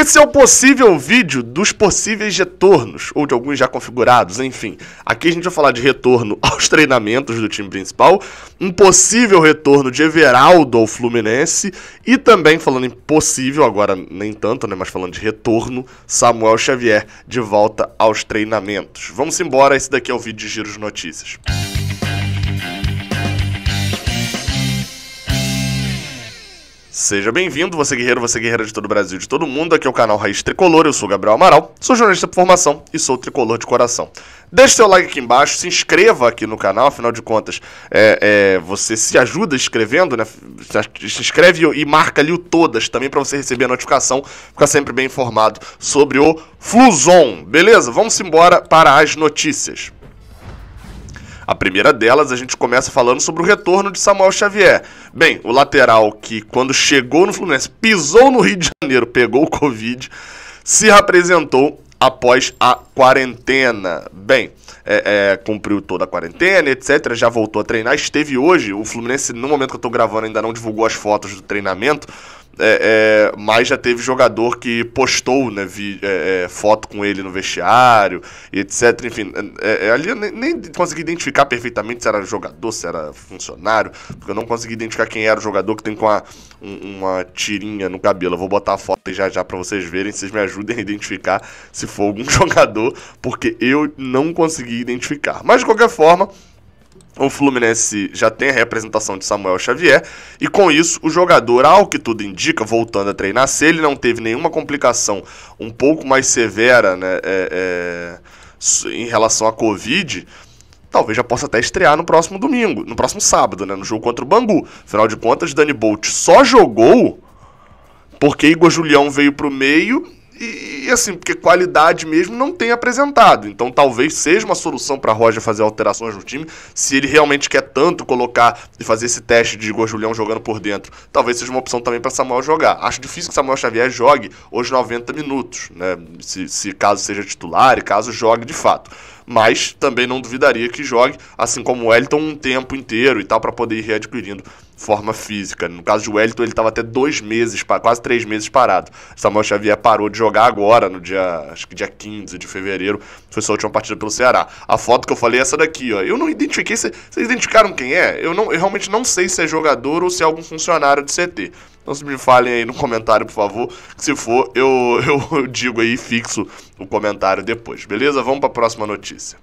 Esse é o possível vídeo dos possíveis retornos, ou de alguns já configurados, enfim. Aqui a gente vai falar de retorno aos treinamentos do time principal, um possível retorno de Everaldo ao Fluminense, e também falando em possível, agora nem tanto, né, mas falando de retorno, Samuel Xavier de volta aos treinamentos. Vamos embora, esse daqui é o vídeo de Giro Notícias. Notícias. Seja bem-vindo, você guerreiro, você guerreira de todo o Brasil, de todo o mundo. Aqui é o canal Raiz Tricolor, eu sou Gabriel Amaral, sou jornalista por formação e sou tricolor de coração. Deixe seu like aqui embaixo, se inscreva aqui no canal, afinal de contas, é, é, você se ajuda escrevendo, né? Se inscreve e marca ali o todas também para você receber a notificação, ficar sempre bem informado sobre o Fluzon. Beleza? Vamos embora para as notícias. A primeira delas, a gente começa falando sobre o retorno de Samuel Xavier. Bem, o lateral que, quando chegou no Fluminense, pisou no Rio de Janeiro, pegou o Covid, se apresentou após a quarentena. Bem, é, é, cumpriu toda a quarentena, etc. Já voltou a treinar. Esteve hoje. O Fluminense, no momento que eu estou gravando, ainda não divulgou as fotos do treinamento, é, é, mas já teve jogador que postou né, vi, é, é foto com ele no vestiário, etc. Enfim, é, é, ali eu nem, nem, consegui identificar perfeitamente se era jogador, se era funcionário, porque eu não consegui identificar quem era o jogador que tem com uma, um, uma tirinha no cabelo. Eu vou botar a foto já já para vocês verem, vocês me ajudem a identificar se for algum jogador, porque eu não consegui identificar. Mas de qualquer forma, o Fluminense já tem a representação de Samuel Xavier e com isso o jogador, ao que tudo indica, voltando a treinar, se ele não teve nenhuma complicação um pouco mais severa né, é, é, em relação à Covid, talvez já possa até estrear no próximo domingo, no próximo sábado, né, no jogo contra o Bangu. Afinal de contas, Dani Bolt só jogou porque Igor Julião veio para o meio e, assim, porque qualidade mesmo não tem apresentado. Então talvez seja uma solução para Roger fazer alterações no time, se ele realmente quer tanto colocar e fazer esse teste de Igor Julião jogando por dentro. Talvez seja uma opção também para Samuel jogar. Acho difícil que Samuel Xavier jogue os 90 minutos, né? Se, se caso seja titular e caso jogue de fato mas também não duvidaria que jogue, assim como o Wellington, um tempo inteiro e tal, para poder ir readquirindo forma física. No caso de Wellington, ele estava até dois meses, quase três meses parado. Samuel Xavier parou de jogar agora, no dia, acho que dia 15 de fevereiro, foi sua última partida pelo Ceará. A foto que eu falei é essa daqui, ó. Eu não identifiquei, vocês identificaram quem é? Eu, não, eu realmente não sei se é jogador ou se é algum funcionário de CT. Então se me falem aí no comentário, por favor, se for, eu, eu, eu digo aí fixo o comentário depois, beleza? Vamos para a próxima notícia.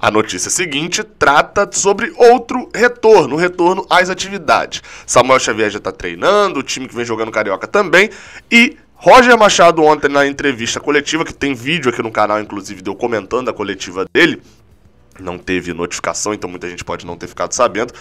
A notícia seguinte trata trata sobre outro retorno, o retorno às atividades. Samuel Xavier já está treinando, o time que vem jogando Carioca também, e Roger Machado ontem na entrevista coletiva, que tem vídeo aqui no canal, inclusive, deu comentando a coletiva dele, não teve notificação, então muita gente pode não ter ficado sabendo.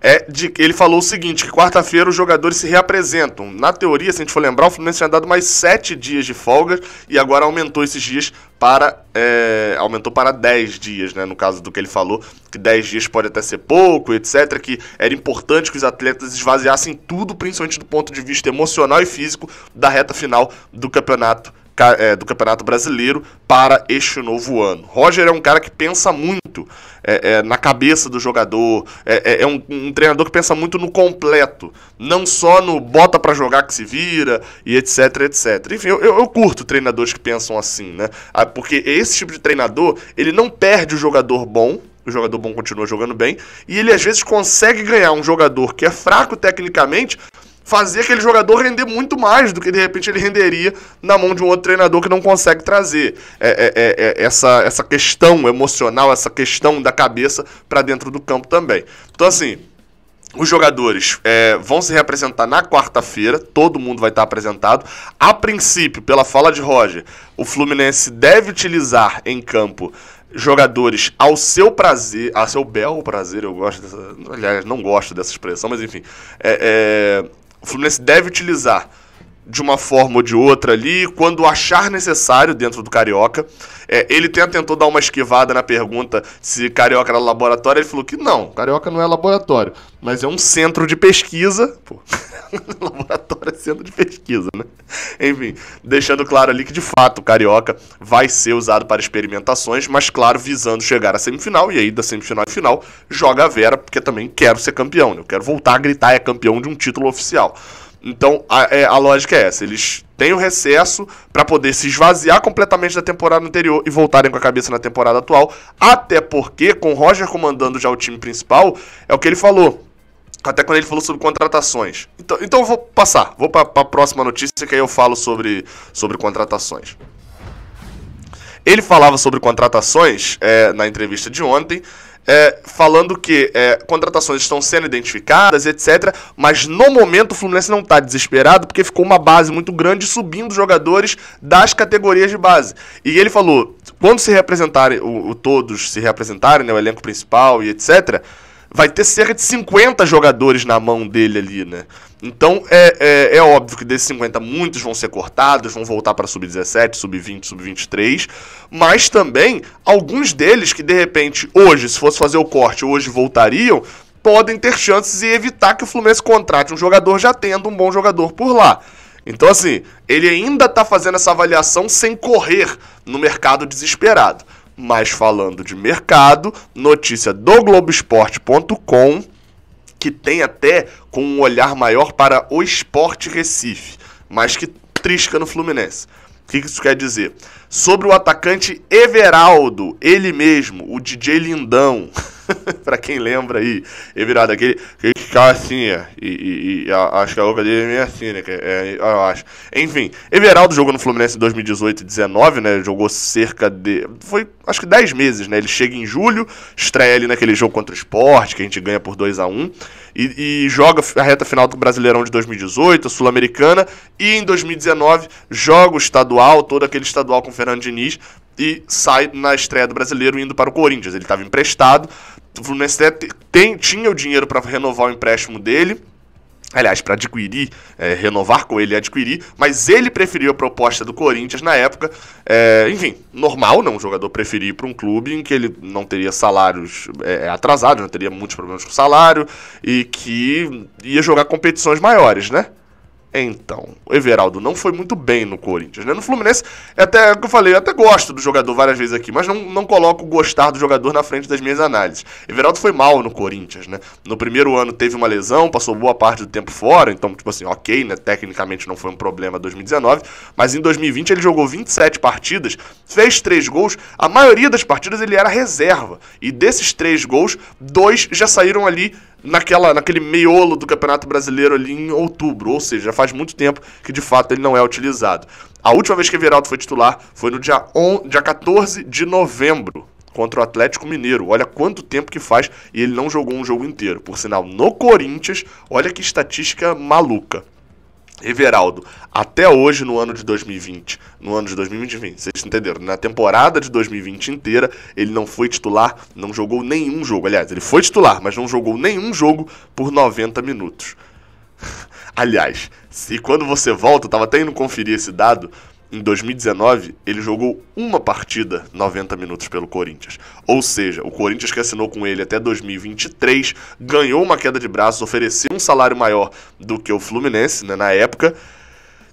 É de, ele falou o seguinte: que quarta-feira os jogadores se reapresentam. Na teoria, se a gente for lembrar, o Fluminense tinha dado mais sete dias de folga e agora aumentou esses dias para. É, aumentou para 10 dias, né? No caso do que ele falou, que 10 dias pode até ser pouco, etc. Que era importante que os atletas esvaziassem tudo, principalmente do ponto de vista emocional e físico, da reta final do campeonato é, do Campeonato Brasileiro para este novo ano. Roger é um cara que pensa muito muito é, é, na cabeça do jogador. É, é, é um, um, treinador que pensa muito no completo, não só no bota para jogar que se vira e etc, etc. Enfim, eu, eu, curto treinadores que pensam assim, né? Ah, porque esse tipo de treinador, ele não perde o jogador bom. O jogador bom continua jogando bem. E ele às vezes consegue ganhar um jogador que é fraco tecnicamente fazer aquele jogador render muito mais do que de repente ele renderia na mão de um outro treinador que não consegue trazer é, é, é, é essa, essa questão emocional, essa questão da cabeça para dentro do campo também. Então, assim. Os jogadores é, vão se representar na quarta-feira, todo mundo vai estar apresentado. A princípio, pela fala de Roger, o Fluminense deve utilizar em campo jogadores ao seu prazer, ao seu belo prazer, eu gosto dessa. Aliás, não gosto dessa expressão, mas enfim. É, é, o Fluminense deve utilizar de uma forma ou de outra ali, quando achar necessário dentro do Carioca. É, ele tentou dar uma esquivada na pergunta se Carioca era laboratório, ele falou que não, Carioca não é laboratório, mas é um centro de pesquisa. Pô. laboratório, centro de pesquisa, né? Enfim, deixando claro ali que de fato o Carioca vai ser usado para experimentações, mas claro, visando chegar à semifinal e aí da semifinal e final, joga a Vera, porque também quero ser campeão, né? eu quero voltar a gritar é campeão de um título oficial. Então a, é, a lógica é essa: eles têm o recesso para poder se esvaziar completamente da temporada anterior e voltarem com a cabeça na temporada atual. Até porque, com o Roger comandando já o time principal, é o que ele falou. Até quando ele falou sobre contratações. Então, então eu vou passar, vou para a próxima notícia que aí eu falo sobre, sobre contratações. Ele falava sobre contratações é, na entrevista de ontem, é, falando que é, contratações estão sendo identificadas, etc. Mas no momento o Fluminense não está desesperado porque ficou uma base muito grande subindo jogadores das categorias de base. E ele falou: quando se representarem, o, o todos se representarem, né, o elenco principal e etc vai ter cerca de 50 jogadores na mão dele ali, né? Então é, é, é óbvio que desses 50 muitos vão ser cortados, vão voltar para sub-17, sub-20, sub-23, mas também alguns deles que de repente hoje, se fosse fazer o corte, hoje voltariam, podem ter chances e evitar que o Fluminense contrate um jogador já tendo um bom jogador por lá. Então, assim, ele ainda está fazendo essa avaliação sem correr no mercado desesperado. Mas falando de mercado, notícia do Globoesporte.com, que tem até com um olhar maior para o esporte Recife, mas que trisca no Fluminense. O que isso quer dizer? Sobre o atacante Everaldo, ele mesmo, o DJ Lindão. pra quem lembra aí, é virado aquele que assim, é, e, e, e a, acho que a boca dele é meio assim, né? Que, é, é, eu acho. Enfim, Everaldo jogou no Fluminense em 2018 e 19, né? Jogou cerca de. Foi acho que 10 meses, né? Ele chega em julho, estreia ali naquele jogo contra o esporte, que a gente ganha por 2 a 1 e, e joga a reta final do Brasileirão de 2018, Sul-Americana, e em 2019 joga o estadual, todo aquele estadual com o Fernando Diniz, e sai na estreia do brasileiro indo para o Corinthians. Ele estava emprestado. O Fluminense tem, tinha o dinheiro para renovar o empréstimo dele. Aliás, para adquirir, é, renovar com ele e adquirir, mas ele preferiu a proposta do Corinthians na época. É, enfim, normal, né? Um jogador preferir para um clube em que ele não teria salários é, atrasados, não teria muitos problemas com salário e que ia jogar competições maiores, né? Então, o Everaldo não foi muito bem no Corinthians, né? No Fluminense, é até é o que eu falei, eu até gosto do jogador várias vezes aqui, mas não, não coloco gostar do jogador na frente das minhas análises. Everaldo foi mal no Corinthians, né? No primeiro ano teve uma lesão, passou boa parte do tempo fora, então, tipo assim, ok, né? Tecnicamente não foi um problema 2019, mas em 2020 ele jogou 27 partidas, fez 3 gols, a maioria das partidas ele era reserva, e desses 3 gols, dois já saíram ali naquela, naquele meiolo do Campeonato Brasileiro ali em outubro, ou seja, já faz muito tempo que de fato ele não é utilizado. A última vez que Everaldo foi titular foi no dia, on, dia 14 de novembro contra o Atlético Mineiro. Olha quanto tempo que faz e ele não jogou um jogo inteiro. Por sinal, no Corinthians, olha que estatística maluca. Everaldo, até hoje no ano de 2020, no ano de 2020, vocês entenderam, na temporada de 2020 inteira, ele não foi titular, não jogou nenhum jogo. Aliás, ele foi titular, mas não jogou nenhum jogo por 90 minutos. Aliás, se quando você volta, eu tava até indo conferir esse dado, em 2019, ele jogou uma partida 90 minutos pelo Corinthians. Ou seja, o Corinthians que assinou com ele até 2023 ganhou uma queda de braços, ofereceu um salário maior do que o Fluminense né, na época.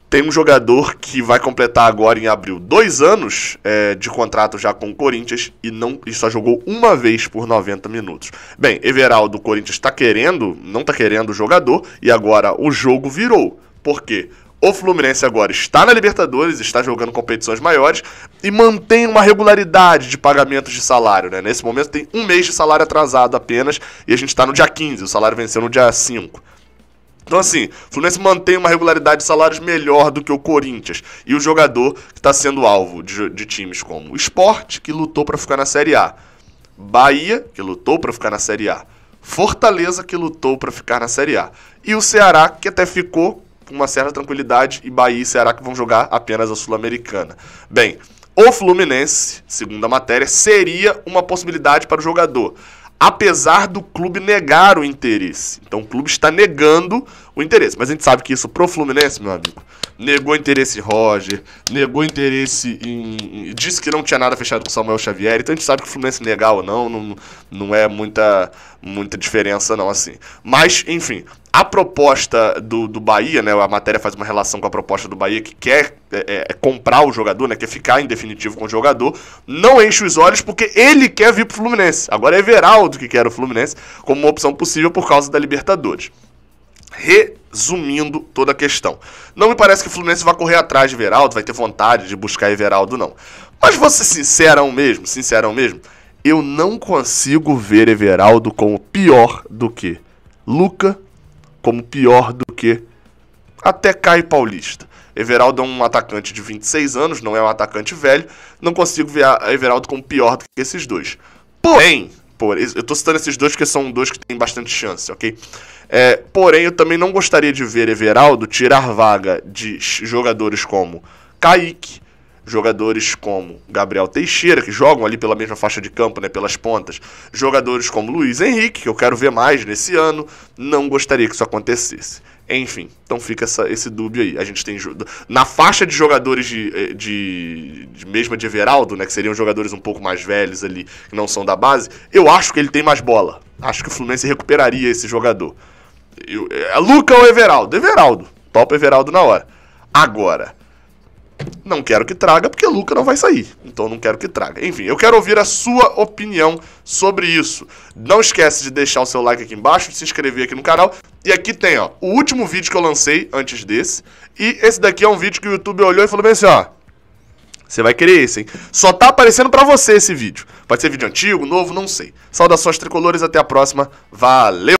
Tem um jogador que vai completar agora em abril dois anos é, de contrato já com o Corinthians e, não, e só jogou uma vez por 90 minutos. Bem, Everaldo, o Corinthians está querendo, não está querendo o jogador e agora o jogo virou. Por quê? O Fluminense agora está na Libertadores, está jogando competições maiores e mantém uma regularidade de pagamentos de salário. Né? Nesse momento tem um mês de salário atrasado apenas e a gente está no dia 15, o salário venceu no dia 5. Então, assim, o Fluminense mantém uma regularidade de salários melhor do que o Corinthians. E o jogador que está sendo alvo de, de, times como o Sport, que lutou para ficar na Série A, Bahia, que lutou para ficar na Série A, Fortaleza, que lutou para ficar na Série A, e o Ceará, que até ficou, com uma certa tranquilidade e Bahia e Ceará que vão jogar apenas a Sul-Americana. Bem, o Fluminense, segundo a matéria, seria uma possibilidade para o jogador, apesar do clube negar o interesse. Então o clube está negando o interesse, mas a gente sabe que isso pro Fluminense, meu amigo, negou interesse em Roger, negou interesse em, em disse que não tinha nada fechado com Samuel Xavier, então a gente sabe que o Fluminense negar ou não, não, não é muita muita diferença não assim. Mas enfim, a proposta do, do Bahia, né, a matéria faz uma relação com a proposta do Bahia, que quer é, é, é, comprar o jogador, né, quer ficar em definitivo com o jogador, não enche os olhos porque ele quer vir pro Fluminense. Agora é Everaldo que quer o Fluminense como uma opção possível por causa da Libertadores. Resumindo toda a questão. Não me parece que o Fluminense vai correr atrás de Everaldo, vai ter vontade de buscar Everaldo, não. Mas vou ser sincerão mesmo, sincerão mesmo, eu não consigo ver Everaldo como pior do que Luca como pior do que até Caio Paulista. Everaldo é um atacante de 26 anos, não é um atacante velho. Não consigo ver a Everaldo como pior do que esses dois. Porém, por, eu tô citando esses dois porque são dois que têm bastante chance, ok? É, porém, eu também não gostaria de ver Everaldo tirar vaga de jogadores como Kaique, Jogadores como Gabriel Teixeira, que jogam ali pela mesma faixa de campo, né, pelas pontas. Jogadores como Luiz Henrique, que eu quero ver mais nesse ano. Não gostaria que isso acontecesse. Enfim, então fica essa, esse dúbio aí. A gente tem. Na faixa de jogadores de, eh, de, de, mesma de Everaldo, né? Que seriam jogadores um pouco mais velhos ali, que não são da base, eu acho que ele tem mais bola. Acho que o Fluminense recuperaria esse jogador. Eu, é Luca ou Everaldo? Everaldo. Topa Everaldo na hora. Agora, não quero que traga, porque Luca não vai sair. Então não quero que traga. Enfim, eu quero ouvir a sua opinião sobre isso. Não esquece de deixar o seu like aqui embaixo, de se inscrever aqui no canal. E aqui tem, ó, o último vídeo que eu lancei antes desse. E esse daqui é um vídeo que o YouTube olhou e falou bem assim, ó. Você vai querer esse, hein? Só tá aparecendo para você esse vídeo. Pode ser vídeo antigo, novo, não sei. Saudações tricolores, até a próxima. Valeu!